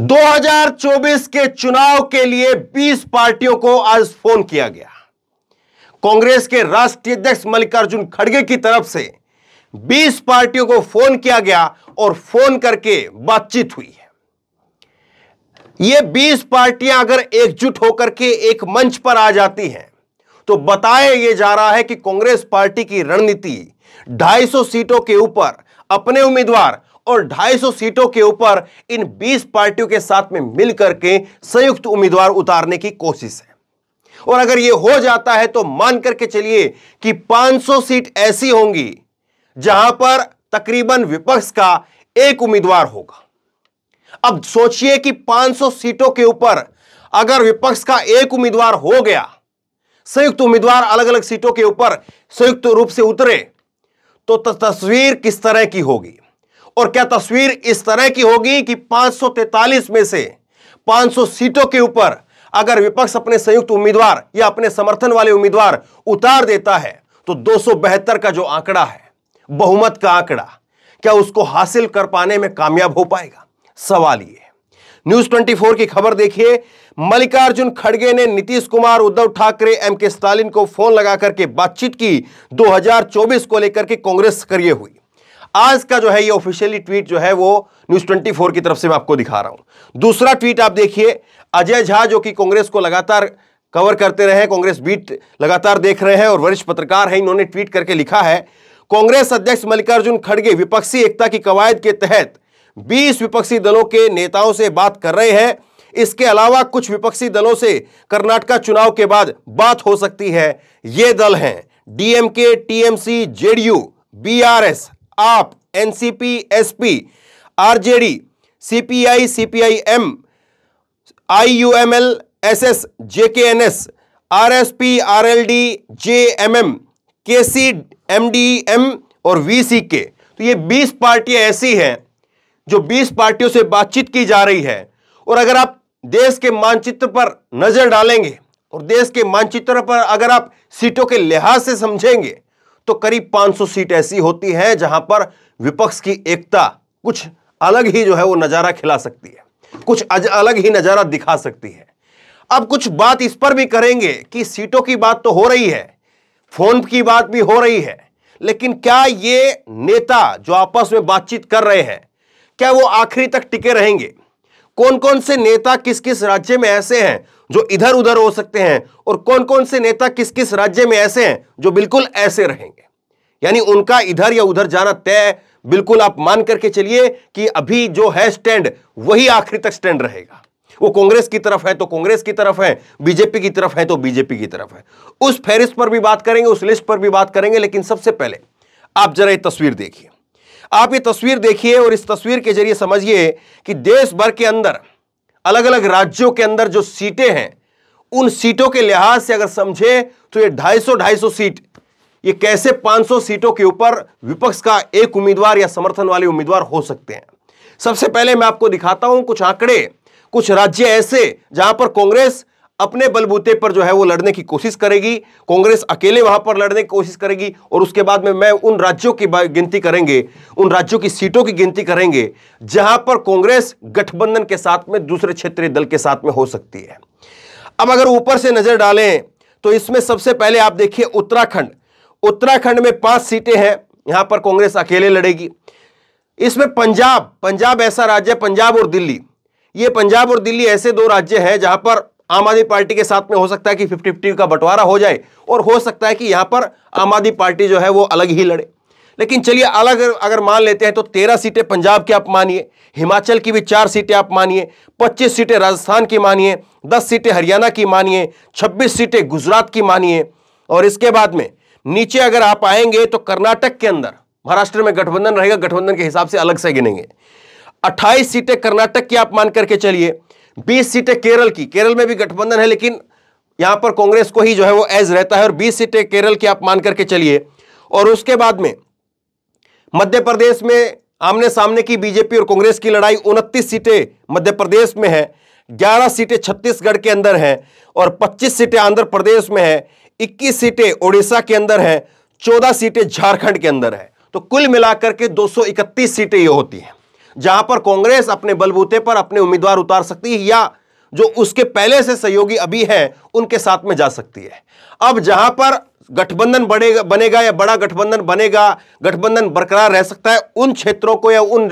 2024 के चुनाव के लिए 20 पार्टियों को आज फोन किया गया कांग्रेस के राष्ट्रीय अध्यक्ष मल्लिकार्जुन खड़गे की तरफ से 20 पार्टियों को फोन किया गया और फोन करके बातचीत हुई है ये 20 पार्टियां अगर एकजुट होकर के एक मंच पर आ जाती हैं तो बताया ये जा रहा है कि कांग्रेस पार्टी की रणनीति 250 सीटों के ऊपर अपने उम्मीदवार और 250 सीटों के ऊपर इन 20 पार्टियों के साथ में मिलकर के संयुक्त उम्मीदवार उतारने की कोशिश है और अगर यह हो जाता है तो मान करके चलिए कि 500 सीट ऐसी होंगी जहां पर तकरीबन विपक्ष का एक उम्मीदवार होगा अब सोचिए कि 500 सीटों के ऊपर अगर विपक्ष का एक उम्मीदवार हो गया संयुक्त उम्मीदवार अलग अलग सीटों के ऊपर संयुक्त रूप से उतरे तो तस्वीर किस तरह की होगी और क्या तस्वीर इस तरह की होगी कि 543 में से 500 सीटों के ऊपर अगर विपक्ष अपने संयुक्त उम्मीदवार या अपने समर्थन वाले उम्मीदवार उतार देता है तो दो का जो आंकड़ा है बहुमत का आंकड़ा क्या उसको हासिल कर पाने में कामयाब हो पाएगा सवाल ये न्यूज 24 की खबर देखिए मल्लिकार्जुन खड़गे ने नीतीश कुमार उद्धव ठाकरे एम के स्टालिन को फोन लगा करके बातचीत की 2024 को लेकर के कांग्रेस सक्रिय हुई आज का जो है ये ऑफिशियली ट्वीट जो है वो न्यूज़ 24 की तरफ से मैं आपको दिखा रहा हूं दूसरा ट्वीट आप देखिए अजय झा जो कि कांग्रेस को लगातार कवर करते रहे कांग्रेस बीट लगातार देख रहे हैं और वरिष्ठ पत्रकार हैं इन्होंने ट्वीट करके लिखा है कांग्रेस अध्यक्ष मल्लिकार्जुन खड़गे विपक्षी एकता की कवायद के तहत 20 विपक्षी दलों के नेताओं से बात कर रहे हैं इसके अलावा कुछ विपक्षी दलों से कर्नाटका चुनाव के बाद बात हो सकती है ये दल हैं डीएमके टीएमसी जेडीयू बीआरएस आप एनसीपी एसपी आरजेडी सीपीआई सीपीआईएम आईयूएमएल एसएस जेकेएनएस आरएसपी आरएलडी जेएमएम केसी एमडीएम और वीसीके तो ये 20 पार्टियां ऐसी हैं जो 20 पार्टियों से बातचीत की जा रही है और अगर आप देश के मानचित्र पर नजर डालेंगे और देश के मानचित्र पर अगर आप सीटों के लिहाज से समझेंगे तो करीब 500 सीट ऐसी होती हैं जहां पर विपक्ष की एकता कुछ अलग ही जो है वो नज़ारा खिला सकती है कुछ अलग ही नज़ारा दिखा सकती है अब कुछ बात इस पर भी करेंगे कि सीटों की बात तो हो रही है फोन की बात भी हो रही है लेकिन क्या ये नेता जो आपस में बातचीत कर रहे हैं क्या वो आखिरी तक टिके रहेंगे कौन कौन से नेता किस किस राज्य में ऐसे हैं जो इधर उधर हो सकते हैं और कौन कौन से नेता किस किस राज्य में ऐसे हैं जो बिल्कुल ऐसे रहेंगे यानी उनका इधर या उधर जाना तय बिल्कुल आप मान करके चलिए कि अभी जो है स्टैंड वही आखिरी तक स्टैंड रहेगा वो कांग्रेस की तरफ है तो कांग्रेस की तरफ है बीजेपी की तरफ है तो बीजेपी की तरफ है उस फेरिस पर भी बात करेंगे उस लिस्ट पर भी बात करेंगे लेकिन सबसे पहले आप जरा ये तस्वीर देखिए आप ये तस्वीर देखिए और इस तस्वीर के जरिए समझिए कि देश भर के अंदर अलग अलग राज्यों के अंदर जो सीटें हैं उन सीटों के लिहाज से अगर समझे तो ये 250 250 सीट ये कैसे 500 सीटों के ऊपर विपक्ष का एक उम्मीदवार या समर्थन वाले उम्मीदवार हो सकते हैं सबसे पहले मैं आपको दिखाता हूं कुछ आंकड़े कुछ राज्य ऐसे जहां पर कांग्रेस अपने बलबूते पर जो है वो लड़ने की कोशिश करेगी कांग्रेस अकेले वहां पर लड़ने की कोशिश करेगी और उसके बाद में मैं उन राज्यों की गिनती करेंगे उन राज्यों की सीटों की गिनती करेंगे जहां पर कांग्रेस गठबंधन के साथ में दूसरे क्षेत्रीय दल के साथ में हो सकती है अब अगर ऊपर से नजर डालें तो इसमें सबसे पहले आप देखिए उत्तराखंड उत्तराखंड में पांच सीटें हैं यहां पर कांग्रेस अकेले लड़ेगी इसमें पंजाब पंजाब ऐसा राज्य पंजाब और दिल्ली ये पंजाब और दिल्ली ऐसे दो राज्य हैं जहां पर आम आदमी पार्टी के साथ में हो सकता है कि फिफ्टी फिफ्टी का बंटवारा हो जाए और हो सकता है कि यहां पर आम आदमी पार्टी जो है वो अलग ही लड़े लेकिन चलिए अलग अगर मान लेते हैं तो तेरह सीटें पंजाब की आप मानिए हिमाचल की भी चार सीटें आप मानिए पच्चीस सीटें राजस्थान की मानिए दस सीटें हरियाणा की मानिए छब्बीस सीटें गुजरात की मानिए और इसके बाद में नीचे अगर आप आएंगे तो कर्नाटक के अंदर महाराष्ट्र में गठबंधन रहेगा गठबंधन के हिसाब से अलग से गिनेंगे अट्ठाईस सीटें कर्नाटक की आप मान करके चलिए बीस सीटें केरल की केरल में भी गठबंधन है लेकिन यहां पर कांग्रेस को ही जो है वो एज रहता है और बीस सीटें केरल की आप मान करके चलिए और उसके बाद में मध्य प्रदेश में आमने सामने की बीजेपी और कांग्रेस की लड़ाई उनतीस सीटें मध्य प्रदेश में है ग्यारह सीटें छत्तीसगढ़ के अंदर हैं और पच्चीस सीटें आंध्र प्रदेश में है इक्कीस सीटें ओडिशा के अंदर हैं चौदह सीटें झारखंड के अंदर है तो कुल मिलाकर के 231 सीटें ये होती हैं जहां पर कांग्रेस अपने बलबूते पर अपने उम्मीदवार उतार सकती है या जो उसके पहले से सहयोगी अभी हैं उनके साथ में जा सकती है अब जहां पर गठबंधन बढ़ेगा बनेगा या बड़ा गठबंधन बनेगा गठबंधन बरकरार रह सकता है उन क्षेत्रों को या उन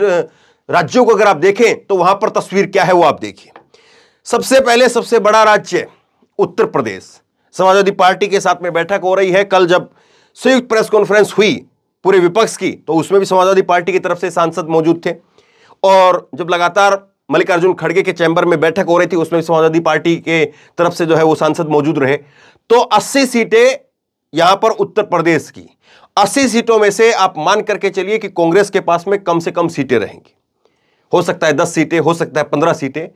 राज्यों को अगर आप देखें तो वहां पर तस्वीर क्या है वो आप देखिए सबसे पहले सबसे बड़ा राज्य उत्तर प्रदेश समाजवादी पार्टी के साथ में बैठक हो रही है कल जब संयुक्त प्रेस कॉन्फ्रेंस हुई पूरे विपक्ष की तो उसमें भी समाजवादी पार्टी की तरफ से सांसद मौजूद थे और जब लगातार मल्लिकार्जुन खड़गे के चैंबर में बैठक हो रही थी उसमें समाजवादी पार्टी के तरफ से जो है वो सांसद मौजूद रहे तो 80 सीटें यहां पर उत्तर प्रदेश की 80 सीटों में से आप मान करके चलिए कि कांग्रेस के पास में कम से कम सीटें रहेंगी हो सकता है 10 सीटें हो सकता है 15 सीटें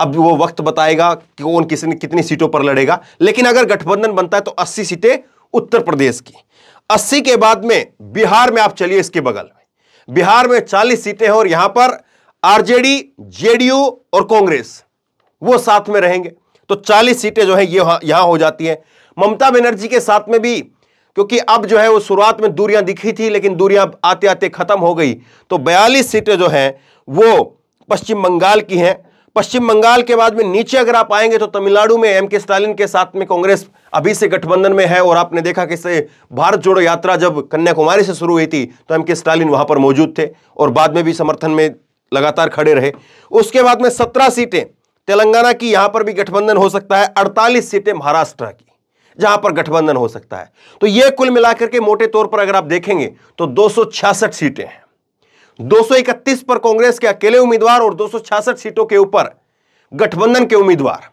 अब वो वक्त बताएगा कि कौन किसने कितनी सीटों पर लड़ेगा लेकिन अगर गठबंधन बनता है तो अस्सी सीटें उत्तर प्रदेश की अस्सी के बाद में बिहार में आप चलिए इसके बगल बिहार में 40 सीटें हैं और यहां पर आरजेडी जेडीयू और कांग्रेस वो साथ में रहेंगे तो 40 सीटें जो है ये यहां हो जाती हैं ममता बनर्जी के साथ में भी क्योंकि अब जो है वो शुरुआत में दूरियां दिखी थी लेकिन दूरियां आते आते खत्म हो गई तो 42 सीटें जो हैं वो पश्चिम बंगाल की हैं पश्चिम बंगाल के बाद में नीचे अगर आप आएंगे तो तमिलनाडु में एम के स्टालिन के साथ में कांग्रेस अभी से गठबंधन में है और आपने देखा कि से भारत जोड़ो यात्रा जब कन्याकुमारी से शुरू हुई थी तो एम के स्टालिन वहां पर मौजूद थे और बाद में भी समर्थन में लगातार खड़े रहे उसके बाद में सत्रह सीटें तेलंगाना की यहां पर भी गठबंधन हो सकता है अड़तालीस सीटें महाराष्ट्र की जहां पर गठबंधन हो सकता है तो यह कुल मिलाकर के मोटे तौर पर अगर आप देखेंगे तो दो सीटें हैं 231 पर कांग्रेस के अकेले उम्मीदवार और दो सीटों के ऊपर गठबंधन के उम्मीदवार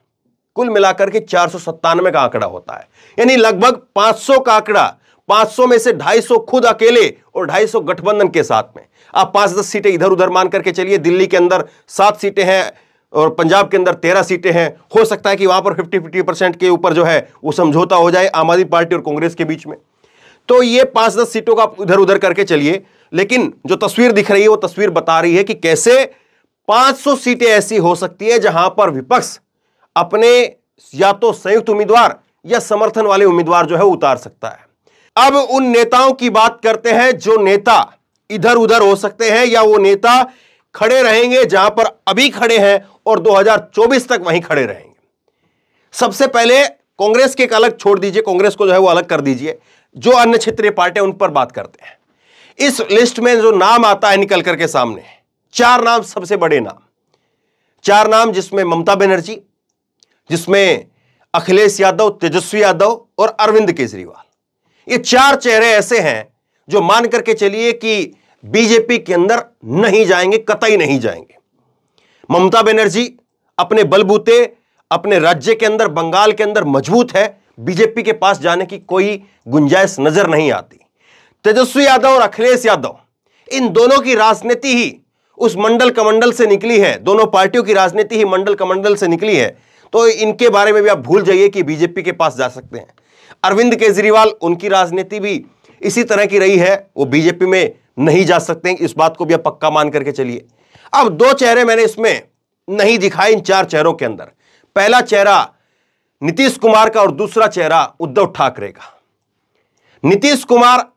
कुल मिलाकर के चार का आंकड़ा होता है यानी लगभग 500 का आंकड़ा 500 में से 250 खुद अकेले और 250 गठबंधन के साथ में आप पांच दस सीटें इधर उधर मान करके चलिए दिल्ली के अंदर सात सीटें हैं और पंजाब के अंदर तेरह सीटें हैं हो सकता है कि वहां पर फिफ्टी फिफ्टी परसेंट के ऊपर जो है वो समझौता हो जाए आम आदमी पार्टी और कांग्रेस के बीच में तो ये पांच दस सीटों का इधर उधर करके चलिए लेकिन जो तस्वीर दिख रही है वो तस्वीर बता रही है कि कैसे 500 सीटें ऐसी हो सकती है जहां पर विपक्ष अपने या तो संयुक्त उम्मीदवार या समर्थन वाले उम्मीदवार जो है उतार सकता है अब उन नेताओं की बात करते हैं जो नेता इधर उधर हो सकते हैं या वो नेता खड़े रहेंगे जहां पर अभी खड़े हैं और 2024 तक वहीं खड़े रहेंगे सबसे पहले कांग्रेस के एक अलग छोड़ दीजिए कांग्रेस को जो है वो अलग कर दीजिए जो अन्य क्षेत्रीय पार्टियां उन पर बात करते हैं इस लिस्ट में जो नाम आता है निकल करके सामने चार नाम सबसे बड़े नाम चार नाम जिसमें ममता बनर्जी जिसमें अखिलेश यादव तेजस्वी यादव और अरविंद केजरीवाल ये चार चेहरे ऐसे हैं जो मान करके चलिए कि बीजेपी के अंदर नहीं जाएंगे कतई नहीं जाएंगे ममता बनर्जी अपने बलबूते अपने राज्य के अंदर बंगाल के अंदर मजबूत है बीजेपी के पास जाने की कोई गुंजाइश नजर नहीं आती तेजस्वी यादव और अखिलेश यादव इन दोनों की राजनीति ही उस मंडल कमंडल से निकली है दोनों पार्टियों की राजनीति ही मंडल कमंडल से निकली है तो इनके बारे में भी आप भूल जाइए कि बीजेपी के पास जा सकते हैं अरविंद केजरीवाल उनकी राजनीति भी इसी तरह की रही है वो बीजेपी में नहीं जा सकते इस बात को भी आप पक्का मान करके चलिए अब दो चेहरे मैंने इसमें नहीं दिखाए इन चार चेहरों के अंदर पहला चेहरा नीतीश कुमार का और दूसरा चेहरा उद्धव ठाकरे का नीतीश कुमार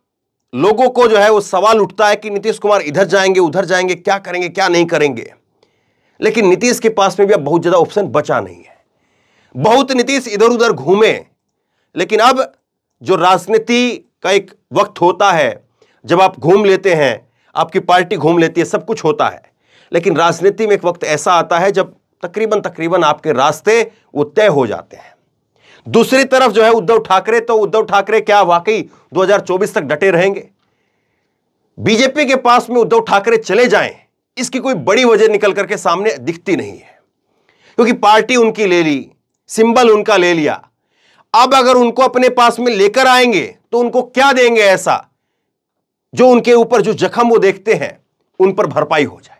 लोगों को जो है वो सवाल उठता है कि नीतीश कुमार इधर जाएंगे उधर जाएंगे क्या करेंगे क्या नहीं करेंगे लेकिन नीतीश के पास में भी अब बहुत ज़्यादा ऑप्शन बचा नहीं है बहुत नीतीश इधर उधर घूमे लेकिन अब जो राजनीति का एक वक्त होता है जब आप घूम लेते हैं आपकी पार्टी घूम लेती है सब कुछ होता है लेकिन राजनीति में एक वक्त ऐसा आता है जब तकरीबन तकरीबन आपके रास्ते वो तय हो जाते हैं दूसरी तरफ जो है उद्धव ठाकरे तो उद्धव ठाकरे क्या वाकई 2024 तक डटे रहेंगे बीजेपी के पास में उद्धव ठाकरे चले जाएं इसकी कोई बड़ी वजह निकल करके सामने दिखती नहीं है क्योंकि पार्टी उनकी ले ली सिंबल उनका ले लिया अब अगर उनको अपने पास में लेकर आएंगे तो उनको क्या देंगे ऐसा जो उनके ऊपर जो जख्म वो देखते हैं उन पर भरपाई हो जाए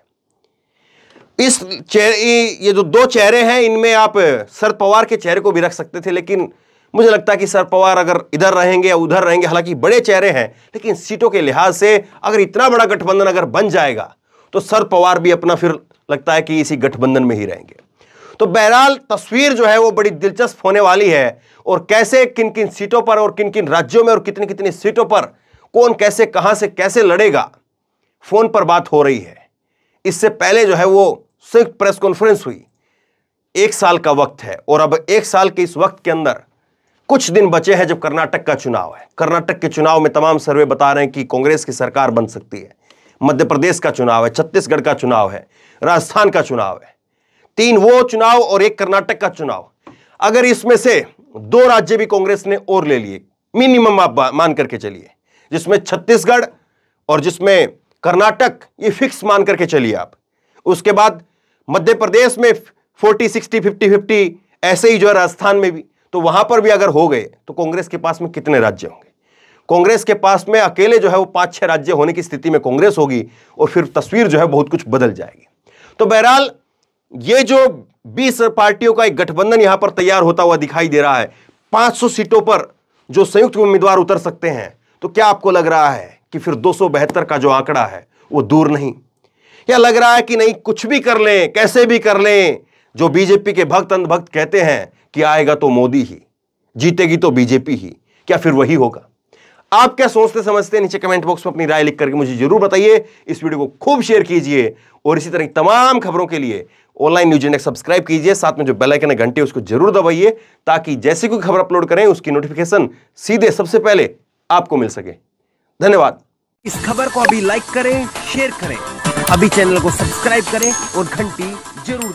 इस चेहरे ये जो दो चेहरे हैं इनमें आप शरद पवार के चेहरे को भी रख सकते थे लेकिन मुझे लगता है कि शरद पवार अगर इधर रहेंगे या उधर रहेंगे हालांकि बड़े चेहरे हैं लेकिन सीटों के लिहाज से अगर इतना बड़ा गठबंधन अगर बन जाएगा तो शरद पवार भी अपना फिर लगता है कि इसी गठबंधन में ही रहेंगे तो बहरहाल तस्वीर जो है वो बड़ी दिलचस्प होने वाली है और कैसे किन किन सीटों पर और किन किन राज्यों में और कितनी कितनी सीटों पर कौन कैसे कहां से कैसे लड़ेगा फोन पर बात हो रही है इससे पहले जो है वो संयुक्त प्रेस कॉन्फ्रेंस हुई एक साल का वक्त है और अब एक साल के इस वक्त के अंदर कुछ दिन बचे हैं जब कर्नाटक का चुनाव है कर्नाटक के चुनाव में तमाम सर्वे बता रहे हैं कि कांग्रेस की सरकार बन सकती है मध्य प्रदेश का चुनाव है छत्तीसगढ़ का चुनाव है राजस्थान का चुनाव है तीन वो चुनाव और एक कर्नाटक का चुनाव अगर इसमें से दो राज्य भी कांग्रेस ने और ले लिए मिनिमम आप मान करके चलिए जिसमें छत्तीसगढ़ और जिसमें कर्नाटक ये फिक्स मान करके चलिए आप उसके बाद मध्य प्रदेश में फोर्टी सिक्सटी फिफ्टी फिफ्टी ऐसे ही जो है राजस्थान में भी तो वहां पर भी अगर हो गए तो कांग्रेस के पास में कितने राज्य होंगे कांग्रेस के पास में अकेले जो है वो पांच छह राज्य होने की स्थिति में कांग्रेस होगी और फिर तस्वीर जो है बहुत कुछ बदल जाएगी तो बहरहाल ये जो 20 पार्टियों का एक गठबंधन यहां पर तैयार होता हुआ दिखाई दे रहा है 500 सीटों पर जो संयुक्त उम्मीदवार उतर सकते हैं तो क्या आपको लग रहा है कि फिर दो का जो आंकड़ा है वो दूर नहीं या लग रहा है कि नहीं कुछ भी कर लें कैसे भी कर लें जो बीजेपी के भक्त अंधभक्त कहते हैं कि आएगा तो मोदी ही जीतेगी तो बीजेपी ही क्या फिर वही होगा आप क्या सोचते समझते हैं नीचे कमेंट बॉक्स में अपनी राय लिख करके मुझे जरूर बताइए इस वीडियो को खूब शेयर कीजिए और इसी तरह की तमाम खबरों के लिए ऑनलाइन न्यूज इंडेक्स सब्सक्राइब कीजिए साथ में जो बेल आइकन है घंटे उसको जरूर दबाइए ताकि जैसे कोई खबर अपलोड करें उसकी नोटिफिकेशन सीधे सबसे पहले आपको मिल सके धन्यवाद इस खबर को अभी लाइक करें शेयर करें अभी चैनल को सब्सक्राइब करें और घंटी जरूर